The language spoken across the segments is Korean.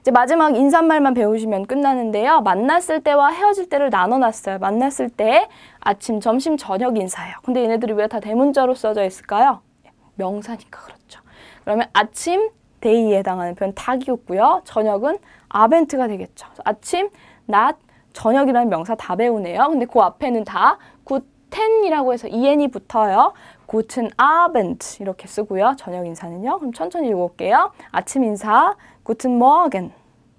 이제 마지막 인사말만 배우시면 끝나는데요. 만났을 때와 헤어질 때를 나눠놨어요. 만났을 때 아침, 점심, 저녁 인사예요. 근데 얘네들이 왜 다 대문자로 써져 있을까요? 명사니까 그렇죠. 그러면 아침, 데이에 해당하는 표현 닭이었고요. 저녁은 아벤트가 되겠죠. 아침, 낮, 저녁이라는 명사 다 배우네요. 근데 그 앞에는 다 굿, ten이라고 해서 en이 붙어요. g u t e 이렇게 쓰고요. 저녁 인사는요. 그럼 천천히 읽어볼게요. 아침 인사, g u Morgen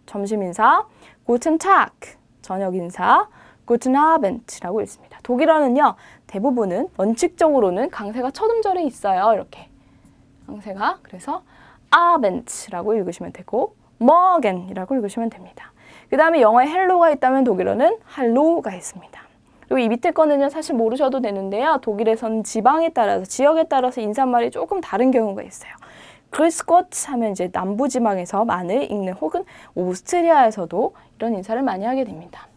점심 인사, g u t a g 저녁 인사, g u t e 라고 읽습니다. 독일어는요. 대부분은 원칙적으로는 강세가 첫 음절에 있어요. 이렇게 강세가 그래서 a b 라고 읽으시면 되고 Morgen이라고 읽으시면 됩니다. 그 다음에 영어에 헬로가 있다면 독일어는 할로가 있습니다. 그리고 이 밑에 거는요 사실 모르셔도 되는데요. 독일에서는 지방에 따라서 지역에 따라서 인사말이 조금 다른 경우가 있어요. 크리스코츠 하면 이제 남부 지방에서 많이 읽는 혹은 오스트리아에서도 이런 인사를 많이 하게 됩니다.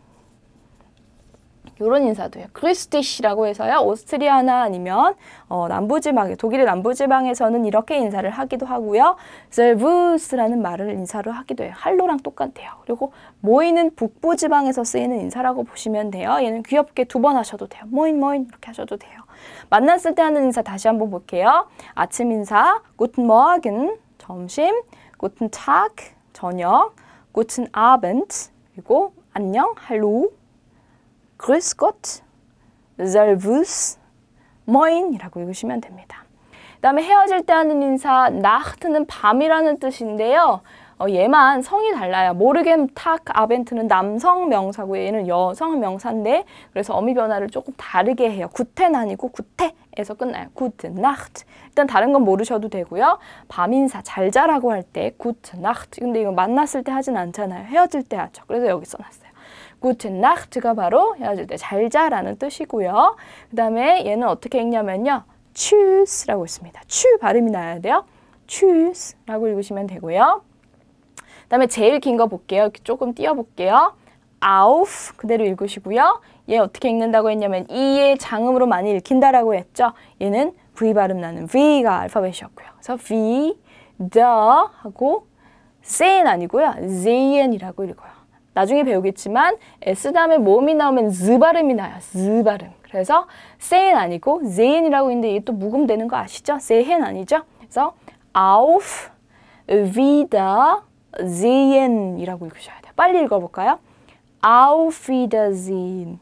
이런 인사도 해요. 크리스티시라고 해서요. 오스트리아나 아니면 어, 남부지방, 독일의 남부지방에서는 이렇게 인사를 하기도 하고요. 셀브스라는 말을 인사로 하기도 해요. 할로랑 똑같대요. 그리고 모이는 북부지방에서 쓰이는 인사라고 보시면 돼요. 얘는 귀엽게 두 번 하셔도 돼요. 모인 모인 이렇게 하셔도 돼요. 만났을 때 하는 인사 다시 한번 볼게요. 아침 인사, g u t e 점심, g u 차크, 저녁, g u 아벤 n 그리고 안녕, 할로 우 Grüß Gott, Servus, Moin이라고 읽으시면 됩니다. 다음에 헤어질 때 하는 인사 나흐트는 밤이라는 뜻인데요. 어, 얘만 성이 달라요. 모르겐 탁 아벤트는 남성 명사고 얘는 여성 명사인데 그래서 어미 변화를 조금 다르게 해요. 구텐 아니고 구테에서 끝나요. 구트 나흐트. 일단 다른 건 모르셔도 되고요. 밤 인사 잘 자라고 할때 구트 나흐트. 근데 이거 만났을 때 하진 않잖아요. 헤어질 때 하죠. 그래서 여기 써놨어요. Good Nacht가 바로 헤어질 때잘 자라는 뜻이고요. 그 다음에 얘는 어떻게 읽냐면요. Tschüss라고 있습니다. 추 발음이 나야 돼요. Tschüss라고 읽으시면 되고요. 그 다음에 제일 긴 거 볼게요. 이렇게 조금 띄워볼게요. auf 그대로 읽으시고요. 얘 어떻게 읽는다고 했냐면 이의 장음으로 많이 읽힌다라고 했죠. 얘는 V 발음 나는 V가 알파벳이었고요. 그래서 V, the 하고 Zen 아니고요. Zen이라고 읽어요. 나중에 배우겠지만 S 다음에 모음이 나오면 즈 발음이 나요. 즈 발음. 그래서 세인 아니고 제인이라고 있는데 이게 또 묵음되는 거 아시죠? 세헨 아니죠? 그래서 auf wieder sehen이라고 읽으셔야 돼요. 빨리 읽어볼까요? auf wiedersehen,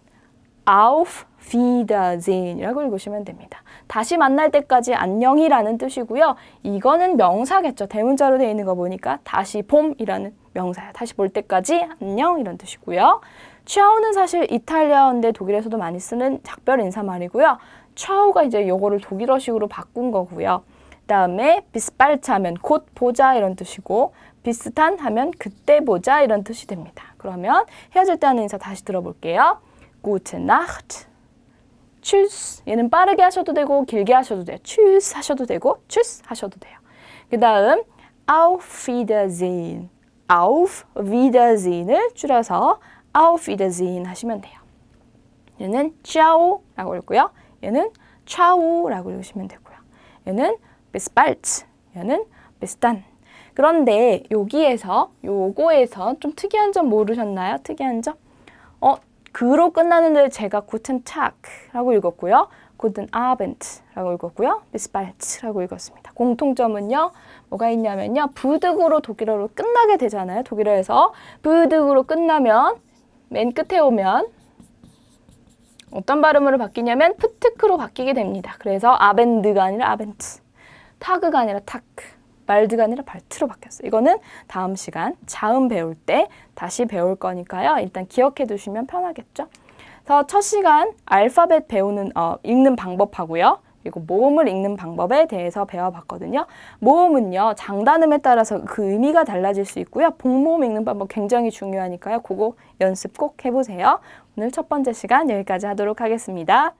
auf wiedersehen이라고 읽으시면 됩니다. 다시 만날 때까지 안녕이라는 뜻이고요. 이거는 명사겠죠. 대문자로 되어 있는 거 보니까 다시 봄이라는 명사야. 다시 볼 때까지 안녕 이런 뜻이고요. 취하우는 사실 이탈리아어인데 독일에서도 많이 쓰는 작별 인사말이고요. 취오가 이제 요거를 독일어식으로 바꾼 거고요. 그다음에 비스발차 하면 곧 보자 이런 뜻이고 비슷한 하면 그때 보자 이런 뜻이 됩니다. 그러면 헤어질 때 하는 인사 다시 들어볼게요. Gute Nacht. 출스 얘는 빠르게 하셔도 되고 길게 하셔도 돼요. 출스 하셔도 되고 출스 하셔도 돼요. 그 다음 auf Wiedersehen auf Wiedersehen을 줄여서 auf Wiedersehen 하시면 돼요. 얘는 ciao라고 읽고요. 얘는 ciao라고 읽으시면 되고요. 얘는 bis bald 얘는 bis dann 그런데 여기에서 요거에서 좀 특이한 점 모르셨나요? 특이한 점? 그로 끝나는데 제가 guten Tag라고 읽었고요. guten Abend라고 읽었고요. bis bald라고 읽었습니다. 공통점은요. 뭐가 있냐면요. 부득으로 독일어로 끝나게 되잖아요. 독일어에서 부득으로 끝나면 맨 끝에 오면 어떤 발음으로 바뀌냐면 푸트크로 바뀌게 됩니다. 그래서 아벤드가 아니라 아벤트, 타그가 아니라 타크. 말드가 아니라 발트로 바뀌었어요. 이거는 다음 시간 자음 배울 때 다시 배울 거니까요. 일단 기억해 두시면 편하겠죠? 그래서 첫 시간 알파벳 배우는 어, 읽는 방법하고요. 그리고 모음을 읽는 방법에 대해서 배워봤거든요. 모음은요, 장단음에 따라서 그 의미가 달라질 수 있고요. 복모음 읽는 방법 굉장히 중요하니까요. 그거 연습 꼭 해보세요. 오늘 첫 번째 시간 여기까지 하도록 하겠습니다.